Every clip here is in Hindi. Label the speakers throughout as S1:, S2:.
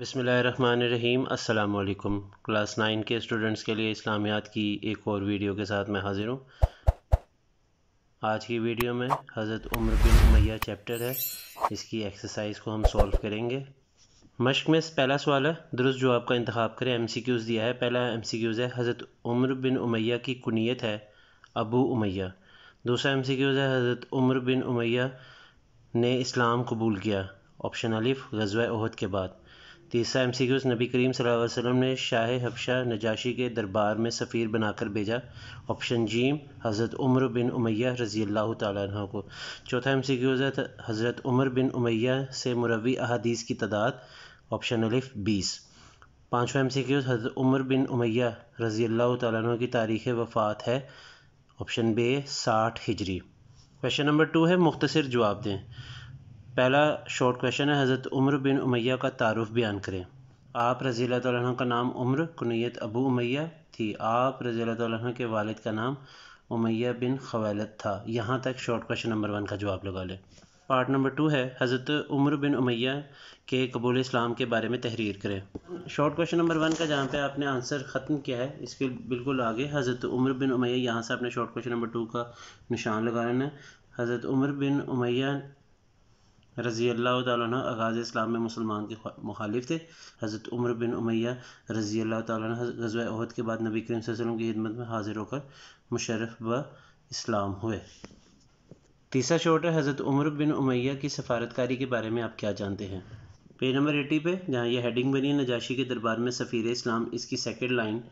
S1: बिसमीम अल्लाम क्लास नाइन के स्टूडेंट्स के लिए इस्लामियात की एक और वीडियो के साथ मैं हाज़िर हूँ आज की वीडियो में हज़रत उम्र बिन उमैया चैप्टर है इसकी एक्सरसाइज को हम सॉल्व करेंगे मश्क में पहला सवाल है दुरुस्त जो आपका इंतखब करें एम सी क्यूज़ दिया है पहला एम सी क्यूज़ है हज़रत उम्र बिन उमैया की कुनीत है अबू उमैया दूसरा एम सी क्यूज़ है हज़रत उम्र बिन उमैया ने इस्लाम कबूल किया ऑप्शन अलिफ गजवा अहद के बाद तीसरा एम सी क्यूज़ नबी करीम वसल्लम ने शाह हफशा नजाशी के दरबार में सफ़ीर बनाकर भेजा ऑप्शन जीम हज़रत उम्र बिन उमैया रज़ी अल्लाह तह को चौथा एम सी क्यूज़ है हज़रत उम्र बिन उमैया से मुरवी अहदीस की तादाद ऑप्शन अलिफ बीस पाँचवा एम सी क्यूज़ हज़रत उम्र बिन उमैया रज़ी अल्लाह तह की तारीख़ वफ़ात है ऑप्शन बे साठ हिजरी क्वेश्चन नंबर टू है मुख्तर जवाब दें पहला शॉर्ट क्वेश्चन है हज़रत उम्र बिन उमैया का तारुफ बयान करें आप रज़ी तह का नाम उम्र कुनीत अबू उमैया थी आप रज़ी तह के वालिद का नाम उमैया बिन खवालत था यहाँ तक शॉर्ट क्वेश्चन नंबर वन का जवाब लगा लें पार्ट नंबर टू है हज़रत उम्र बिन उमैया के कबूल इस्लाम के बारे में तहरीर करें शॉर्ट क्वेश्चन नंबर वन का जहाँ पे आपने आंसर ख़त्म किया है इसके बिल्कुल आगे हज़रत उम्र बिन उमैया यहाँ से आपने शॉर्ट क्वेश्चन नंबर टू का निशान लगा लेना है हज़रत उम्र बिन उमैया रज़ी अल्लाह तगाज़ इस्लाम में मुसलमान के मुखालिफ थे हज़रत उम्र बिन उमैया रज़ी अल्लाह तजवा अहद के बाद नबी करीम वसल्लम की खिदमत में हाजिर होकर मुशरफ ब इस्लाम हुए तीसरा शोट है हज़रत उम्र बिन उमैया की सफारतकारी के बारे में आप क्या जानते हैं पेज नंबर एटी पे जहाँ यह हेडिंग बनी है नजाशी के दरबार में सफ़ीर इस्लाम इसकी सेकेंड लाइन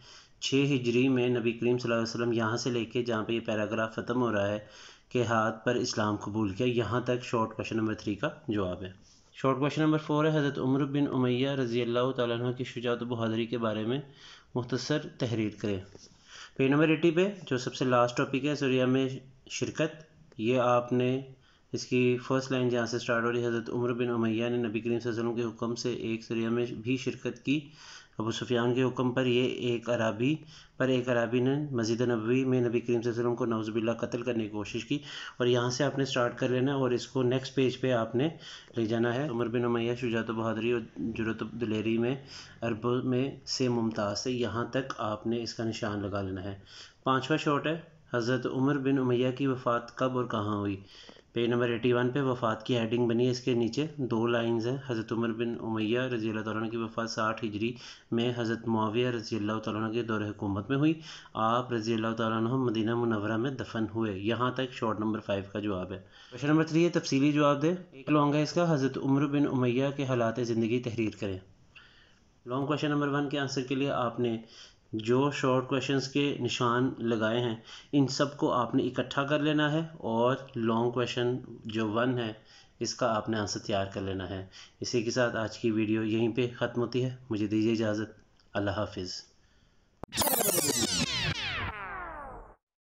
S1: छः हिजरी में नबी करीम वसम यहाँ से लेके जहाँ पे ये पैराग्राफ ख़त्म हो रहा है के हाथ पर इस्लाम कबूल किया यहाँ तक शॉर्ट क्वेश्चन नंबर थ्री का जवाब है शॉर्ट क्वेश्चन नंबर फोर है हज़रत उमर बिन उमैया रज़ी अल्लाह की शुजात बहादरी के बारे में मुख्तर तहरीर करें पेज नंबर एटी पे जो सबसे लास्ट टॉपिक है सूर्या में शिरकत ये आपने इसकी फ़र्स्ट लाइन जहाँ से स्टार्ट हो रही हज़रत उमर बिन उमैया ने नबी करीम वसल्लम के हुक्म से एक सूर्या में भी शिरकत की अबू सुफियान के हुक्म पर यह एक अराबी पर एक अराबी ने मस्जिद नबी में नबी करीम वसल्लम को नवज़बिल्ला कत्ल करने की कोशिश की और यहाँ से आपने स्टार्ट कर लेना और इसको नेक्स्ट पेज पे आपने ले जाना है उमर बिन उमैया शुजात बहादरी और जुरत दलेरी में अरब में से मुमताज़ से यहाँ तक आपने इसका निशान लगा लेना है पाँचवा शॉट है हज़रत उमर बिन उमैया की वफ़ात कब और कहाँ हुई पेज नंबर एटी वन पर वफ़ात की हेडिंग बनी है इसके नीचे दो लाइन हैं हज़रत उमर बिन उमैया रजी अल्लाह की वफ़ात साठ हिजरी में हज़रत मुआविया रजी अल्लाह तु के दौर हुकूमत में हुई आप रजी अल्लाह तु मदीना मुनवरा में दफन हुए यहाँ तक शॉर्ट नंबर फाइव का जवाब है क्वेश्चन नंबर थ्री है तफसीली जवाब दें एक लॉन्ग है इसका हज़रत उमर बिन उमैया के हालात ज़िंदगी तहरीर करें लॉन्ग क्वेश्चन नंबर वन के आंसर के लिए आपने जो शॉर्ट क्वेश्चंस के निशान लगाए हैं इन सब को आपने इकट्ठा कर लेना है और लॉन्ग क्वेश्चन जो वन है इसका आपने आंसर तैयार कर लेना है इसी के साथ आज की वीडियो यहीं पे ख़त्म होती है मुझे दीजिए इजाज़त अल्लाह हाफिज़